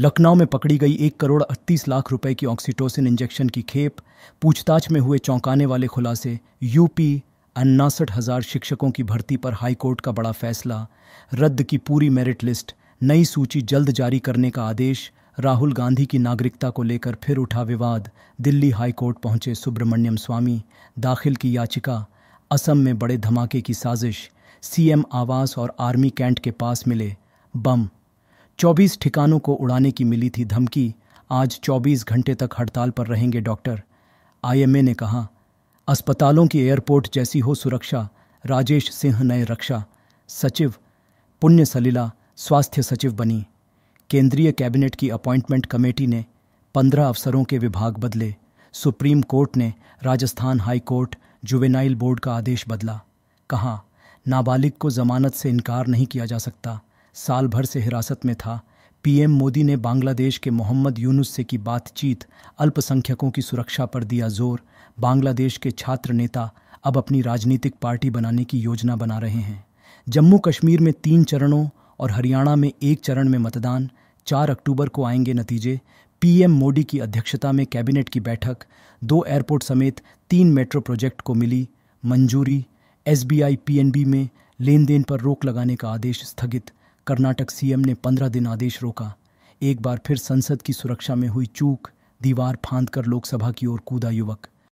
लखनऊ में पकड़ी गई एक करोड़ अड़तीस लाख रुपए की ऑक्सीटोसिन इंजेक्शन की खेप पूछताछ में हुए चौंकाने वाले खुलासे यूपी अन्नासठ हजार शिक्षकों की भर्ती पर हाईकोर्ट का बड़ा फैसला रद्द की पूरी मेरिट लिस्ट नई सूची जल्द जारी करने का आदेश राहुल गांधी की नागरिकता को लेकर फिर उठा विवाद दिल्ली हाईकोर्ट पहुंचे सुब्रमण्यम स्वामी दाखिल की याचिका असम में बड़े धमाके की साजिश सीएम आवास और आर्मी कैंट के पास मिले बम चौबीस ठिकानों को उड़ाने की मिली थी धमकी आज चौबीस घंटे तक हड़ताल पर रहेंगे डॉक्टर आईएमए ने कहा अस्पतालों की एयरपोर्ट जैसी हो सुरक्षा राजेश सिंह नए रक्षा सचिव पुण्य सलीला स्वास्थ्य सचिव बनी केंद्रीय कैबिनेट की अपॉइंटमेंट कमेटी ने पंद्रह अफसरों के विभाग बदले सुप्रीम कोर्ट ने Rajasthan high court juvenile board का आदेश बदला कहा नाबालिग को जमानत से इनकार नहीं किया जा सकता साल भर से हिरासत में था पीएम मोदी ने बांग्लादेश के मोहम्मद यूनुस से की बातचीत अल्पसंख्यकों की सुरक्षा पर दिया जोर बांग्लादेश के छात्र नेता अब अपनी राजनीतिक पार्टी बनाने की योजना बना रहे हैं जम्मू कश्मीर में तीन चरणों और हरियाणा में एक चरण में मतदान चार अक्टूबर को आएंगे नतीजे पीएम मोदी की अध्यक्षता में कैबिनेट की बैठक दो एयरपोर्ट समेत तीन मेट्रो प्रोजेक्ट को मिली मंजूरी एसबीआई पीएनबी में लेन देन पर रोक लगाने का आदेश स्थगित कर्नाटक सीएम ने पंद्रह दिन आदेश रोका एक बार फिर संसद की सुरक्षा में हुई चूक दीवार फांद कर लोकसभा की ओर कूदा युवक